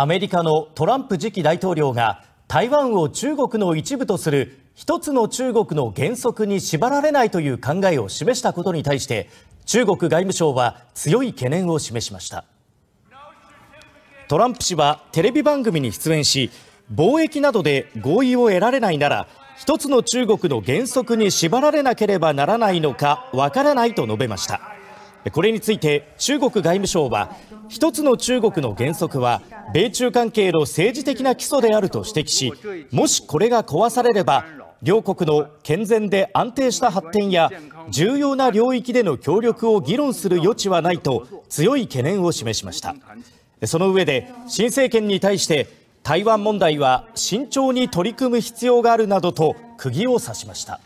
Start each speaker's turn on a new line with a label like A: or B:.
A: アメリカのトランプ次期大統領が台湾を中国の一部とする一つの中国の原則に縛られないという考えを示したことに対して中国外務省は強い懸念を示しましたトランプ氏はテレビ番組に出演し貿易などで合意を得られないなら一つの中国の原則に縛られなければならないのかわからないと述べましたこれについて中国外務省は一つの中国の原則は米中関係の政治的な基礎であると指摘しもしこれが壊されれば両国の健全で安定した発展や重要な領域での協力を議論する余地はないと強い懸念を示しましたその上で新政権に対して台湾問題は慎重に取り組む必要があるなどと釘を刺しました